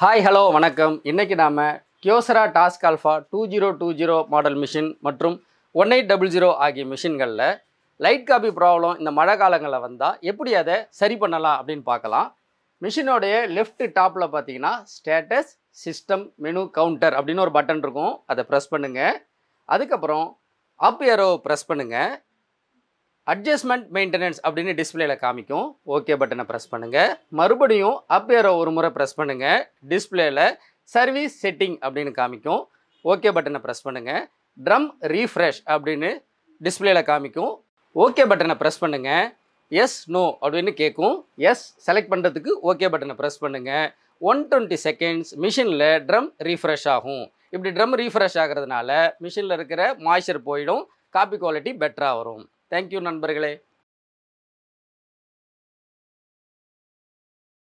hi hello வணக்கம் இன்றைக்கி நாம் Kyocera TASKalfa two zero two zero model machine மற்றும் ஒன் எயிட் டபுள் ஜீரோ ஆகிய மிஷின்களில் லைட் காப்பி ப்ராப்ளம் இந்த மழை காலங்களில் வந்தால் எப்படி அதை சரி பண்ணலாம் அப்படின்னு பார்க்கலாம் மிஷினோடைய லெஃப்ட் டாப்பில் பார்த்தீங்கன்னா ஸ்டேட்டஸ் சிஸ்டம் மெனு கவுண்டர் அப்படின்னு ஒரு பட்டன் இருக்கும் அதை ப்ரெஸ் பண்ணுங்கள் அதுக்கப்புறம் அப் ப்ரெஸ் பண்ணுங்கள் அட்ஜஸ்ட்மெண்ட் மெயின்டெனன்ஸ் அப்படின்னு டிஸ்பிளேல காமிக்கும் ஓகே பட்டனை ப்ரெஸ் பண்ணுங்கள் மறுபடியும் அப் ஒரு முறை ப்ரெஸ் பண்ணுங்கள் டிஸ்பிளேல சர்வீஸ் செட்டிங் அப்படின்னு காமிக்கும் ஓகே பட்டனை ப்ரெஸ் பண்ணுங்கள் ட்ரம் ரீஃப்ரெஷ் அப்படின்னு டிஸ்பிளேல காமிக்கும் ஓகே பட்டனை ப்ரெஸ் பண்ணுங்கள் எஸ் நோ அப்படின்னு கேட்கும் எஸ் செலக்ட் பண்ணுறதுக்கு ஓகே பட்டனை ப்ரெஸ் பண்ணுங்கள் ஒன் டுவெண்ட்டி செகண்ட்ஸ் மிஷினில் ட்ரம் ரீஃப்ரெஷ் ஆகும் இப்படி ட்ரம் ரீஃப்ரெஷ் ஆகிறதுனால மிஷினில் இருக்கிற மாய்ச்சர் போயிடும் காப்பி குவாலிட்டி பெட்டராக வரும் தேங்க்யூ நண்பர்களே